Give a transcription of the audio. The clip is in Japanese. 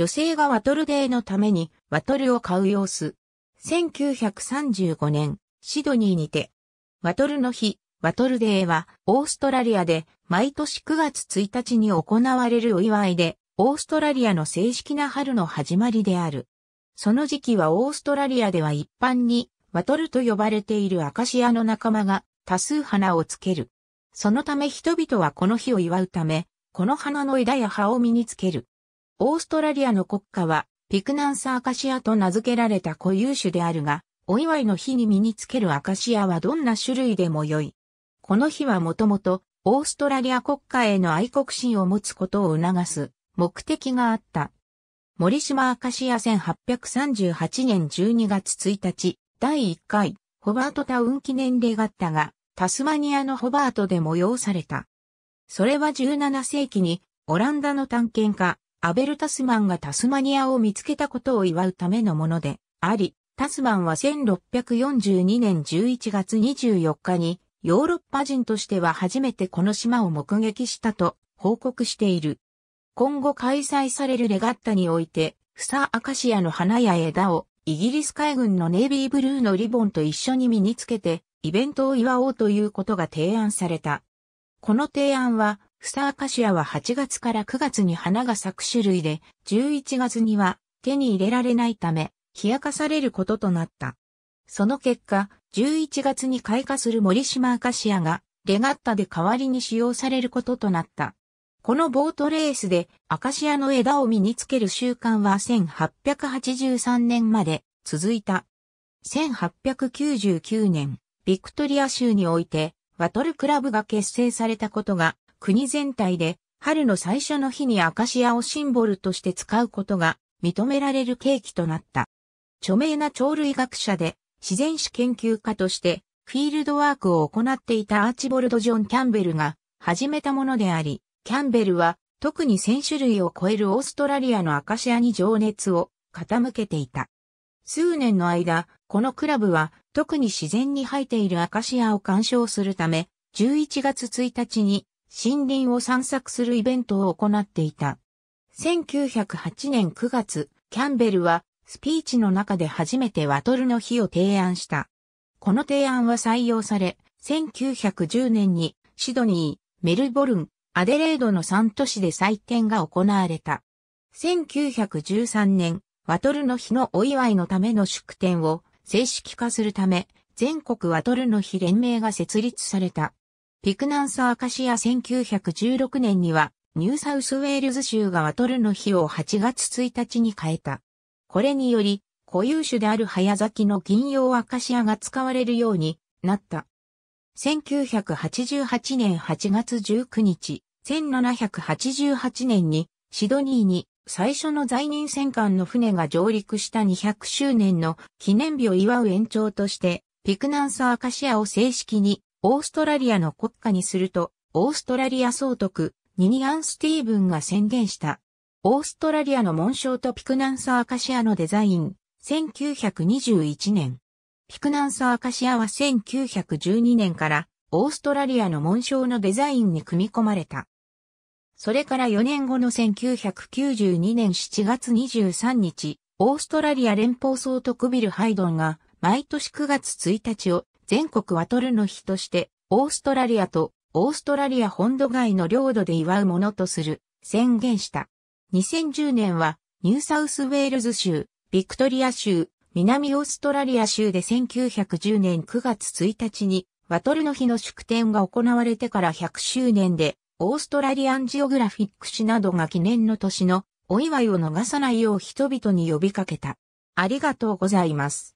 女性がワトルデーのためにワトルを買う様子。1935年、シドニーにて、ワトルの日、ワトルデーは、オーストラリアで、毎年9月1日に行われるお祝いで、オーストラリアの正式な春の始まりである。その時期はオーストラリアでは一般に、ワトルと呼ばれているアカシアの仲間が多数花をつける。そのため人々はこの日を祝うため、この花の枝や葉を身につける。オーストラリアの国歌は、ピクナンスアカシアと名付けられた固有種であるが、お祝いの日に身につけるアカシアはどんな種類でも良い。この日はもともと、オーストラリア国家への愛国心を持つことを促す目的があった。森島アカシア1838年12月1日、第1回、ホバートタウン記念レガッタが、タスマニアのホバートで催された。それは17世紀に、オランダの探検家、アベル・タスマンがタスマニアを見つけたことを祝うためのものであり、タスマンは1642年11月24日にヨーロッパ人としては初めてこの島を目撃したと報告している。今後開催されるレガッタにおいて、フサアカシアの花や枝をイギリス海軍のネイビーブルーのリボンと一緒に身につけてイベントを祝おうということが提案された。この提案はフサアカシアは8月から9月に花が咲く種類で、11月には手に入れられないため、冷やかされることとなった。その結果、11月に開花する森島アカシアが、レガッタで代わりに使用されることとなった。このボートレースでアカシアの枝を身につける習慣は1883年まで続いた。1899年、ビクトリア州において、ワトルクラブが結成されたことが国全体で春の最初の日にアカシアをシンボルとして使うことが認められる契機となった。著名な鳥類学者で自然史研究家としてフィールドワークを行っていたアーチボルド・ジョン・キャンベルが始めたものであり、キャンベルは特に1000種類を超えるオーストラリアのアカシアに情熱を傾けていた。数年の間、このクラブは特に自然に生えているアカシアを鑑賞するため、11月1日に森林を散策するイベントを行っていた。1908年9月、キャンベルはスピーチの中で初めてワトルの日を提案した。この提案は採用され、1910年にシドニー、メルボルン、アデレードの3都市で祭典が行われた。1913年、ワトルの日のお祝いのための祝典を正式化するため、全国ワトルの日連盟が設立された。ピクナンサーカシア1916年には、ニューサウスウェールズ州がワトルの日を8月1日に変えた。これにより、固有種である早咲きの銀葉アカシアが使われるようになった。1988年8月19日、1788年にシドニーに最初の在任戦艦の船が上陸した200周年の記念日を祝う延長として、ピクナンサーアカシアを正式にオーストラリアの国家にすると、オーストラリア総督、ニニアン・スティーブンが宣言した。オーストラリアの紋章とピクナンサーカシアのデザイン、1921年。ピクナンサーカシアは1912年からオーストラリアの紋章のデザインに組み込まれた。それから4年後の1992年7月23日、オーストラリア連邦総督ビル・ハイドンが毎年9月1日を全国ワトルの日として、オーストラリアとオーストラリア本土外の領土で祝うものとする宣言した。2010年はニューサウスウェールズ州、ビクトリア州、南オーストラリア州で1910年9月1日にワトルの日の祝典が行われてから100周年で、オーストラリアンジオグラフィック誌などが記念の年のお祝いを逃さないよう人々に呼びかけた。ありがとうございます。